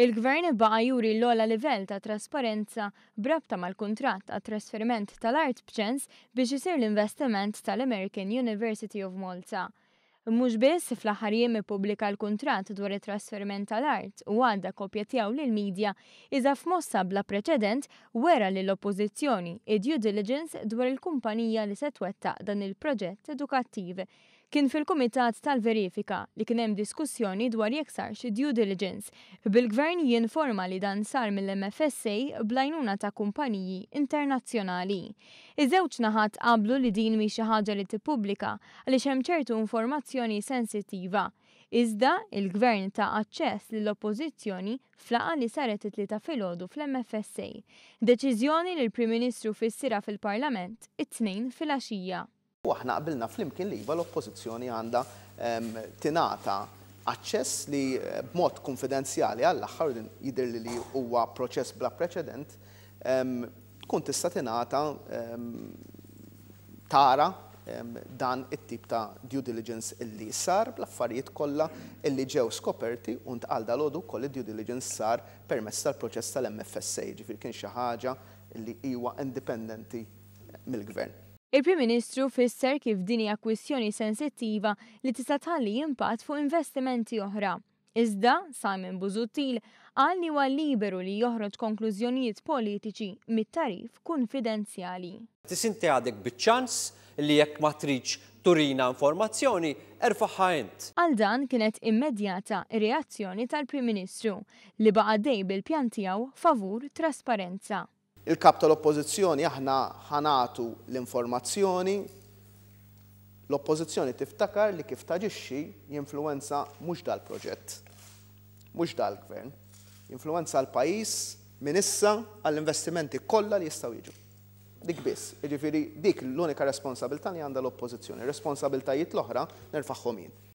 Il-gvern baqa juri l-ola livell ta' trasparenza brabta mal-kontrat ta' trasferiment tal-Art bċens biex isir l-investiment tal-American University of Malta. Mhux biss fl-aħħar jiem ippubblika l-kuntratt dwar it-trasferiment tal-art u għadda kopja tiegħu lill-midja iżda f'mossa bla preċedent wera l oppożizzjoni id-due diligence dwar il-kumpanija li se twettaq dan il-proġett edukattiv kien fil-Kumitat tal-Verifika li kien hemm diskussjoni dwar jekk xi due diligence. Bil-gvern jinforma li dan sar mill-MFSA blajnuna ta' kumpaniji internazzjonali. Iż-żewġ naħat qablu li din mi xi ħaġa li tippubblika għaliex hemm ċertu informazzjoni sensittiva. Iżda il-gvern ta' aċċess l oppożizzjoni flaqa li saret it-tlieta filgħodu fl-MFSA. Deċiżjoni li l-Prim Ministru fissira fil-Parlament it-tnejn fil-għaxija. U aħna qabilna flimkien li jiva l-oppozizjoni għanda ehm, tinata aċċess li eh, b'mod konfidenzjali għall-axħar jidir li li huwa proċess bla preċedent ehm, kun tista tinata ehm, tara dan it-tip ta' due diligence illi sar bl-affarijiet kollha illi ġew skoperti u ntqal dalodu kolli due diligence sar permess tal-proċess tal-MFSA, ġifir kien xi ħaġa illi huwa independenti mill-gvern. Il-Prim Ministru fisser kif din hija kwistjoni sensittiva li tista' tħalli impatt fuq investimenti oħra. Iżda Simon Buzutil qal li huwa liberu li joħroġ konklużjonijiet politiċi mit-tarif konfidenzjali. Tisinti għadek biċ-ċans li jekk ma triċ turina informazzjoni erfaħħa int. Għal dan kienet immedjata reazzjoni tal-Prim Ministru li baqa dej bil-pjan tiegħu favur trasparenza. Il-kap tal-oppozizjoni aħna ħanatu l-informazzjoni, l-oppozizjoni tiftakar li kif taġixxi jinfluenza mhux dal-proġett, mhux dal-gvern, jinfluenza l-pajis minn issa għall-investimenti kollha li jistgħu jiġu. Dik biss, jiġifieri dik l-unika responsabilità li għandha l-oppożizzjoni, responsabiltajiet l-oħra nerfaħħom jien.